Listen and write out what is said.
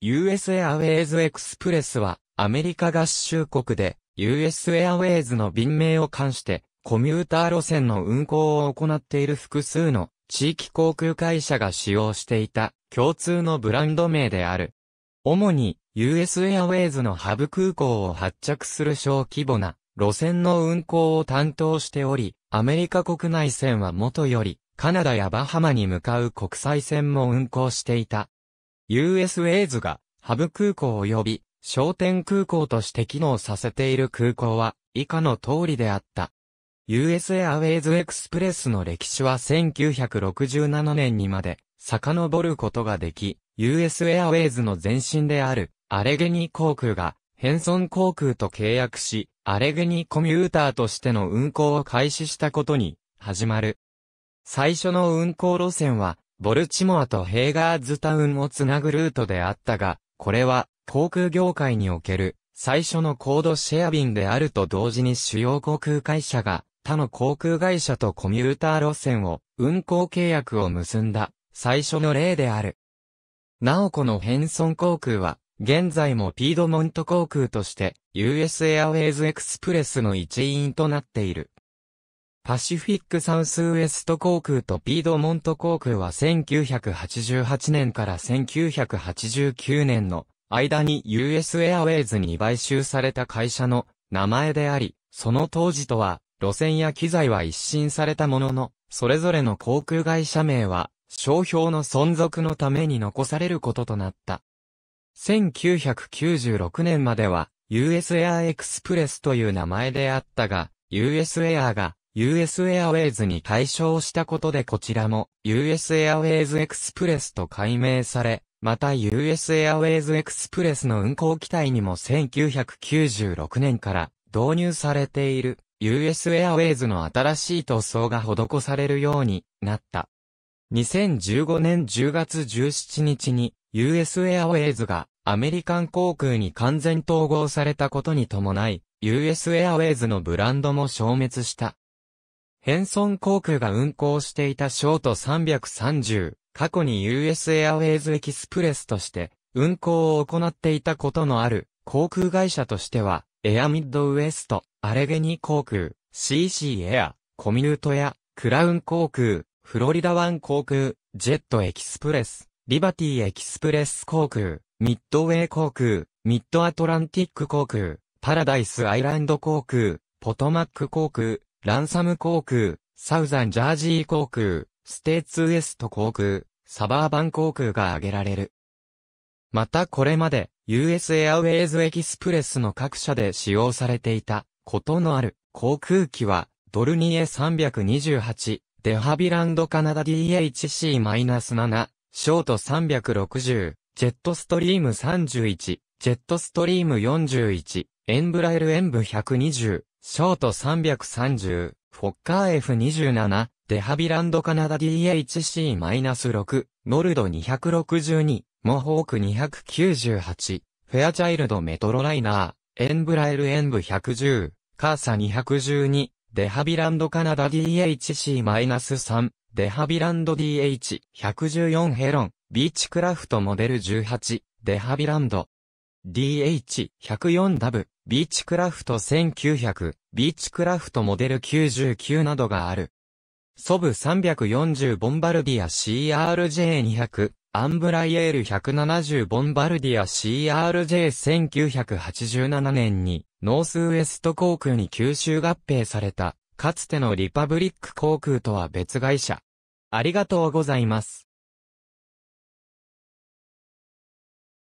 US r w ウェイズエクスプレスは、アメリカ合衆国で、US i r ウェイズの便名を冠して、コミューター路線の運行を行っている複数の地域航空会社が使用していた共通のブランド名である。主に US i r ウェイズのハブ空港を発着する小規模な路線の運行を担当しており、アメリカ国内線は元よりカナダやバハマに向かう国際線も運行していた。USA s がハブ空港及び商店空港として機能させている空港は以下の通りであった。US r w ウェイズエクスプレスの歴史は1967年にまで遡ることができ、US i r ウェイズの前身であるアレゲニ航空がヘンソン航空と契約し、アレゲニコミューターとしての運航を開始したことに始まる。最初の運航路線はボルチモアとヘーガーズタウンをつなぐルートであったが、これは航空業界における最初のコードシェア便であると同時に主要航空会社が他の航空会社とコミューター路線を運航契約を結んだ最初の例である。なおこのヘンソン航空は現在もピードモント航空として US r アウェイズエクスプレスの一員となっている。パシフィックサウスウエスト航空とピードモント航空は1988年から1989年の間に US エアウェイズに買収された会社の名前であり、その当時とは路線や機材は一新されたものの、それぞれの航空会社名は商標の存続のために残されることとなった。1996年までは US Air Express という名前であったが、US Air が US エアウェイズに対象したことでこちらも US エアウェイズエクスプレスと改名され、また US エアウェイズエクスプレスの運行機体にも1996年から導入されている US エアウェイズの新しい塗装が施されるようになった。2015年10月17日に US エアウェイズがアメリカン航空に完全統合されたことに伴い、US エアウェイズのブランドも消滅した。ヘンソン航空が運航していたショート330、過去に US エアウェイズエキスプレスとして運航を行っていたことのある航空会社としては、エアミッドウエスト、アレゲニ航空、CC エア、コミュートや、クラウン航空、フロリダ湾航空、ジェットエキスプレス、リバティエキスプレス航空、ミッドウェイ航空、ミッドアトランティック航空、パラダイスアイランド航空、ポトマック航空、ランサム航空、サウザンジャージー航空、ステーツウエスト航空、サバーバン航空が挙げられる。またこれまで、US r w ウェイズエキスプレスの各社で使用されていた、ことのある航空機は、ドルニエ328、デハビランドカナダ DHC-7、ショート360、ジェットストリーム31、ジェットストリーム41、エンブラエルエンブ120、ショート330、フォッカー F27、デハビランドカナダ DHC-6、ノルド262、モホーク298、フェアチャイルドメトロライナー、エンブラエルエンブ110、カーサ212、デハビランドカナダ DHC-3、デハビランド DH114 ヘロン、ビーチクラフトモデル18、デハビランド DH104 ダブ、ビーチクラフト1900、ビーチクラフトモデル99などがある。ソブ340ボンバルディア CRJ200、アンブライエール170ボンバルディア CRJ1987 年にノースウエスト航空に吸収合併された、かつてのリパブリック航空とは別会社。ありがとうございます。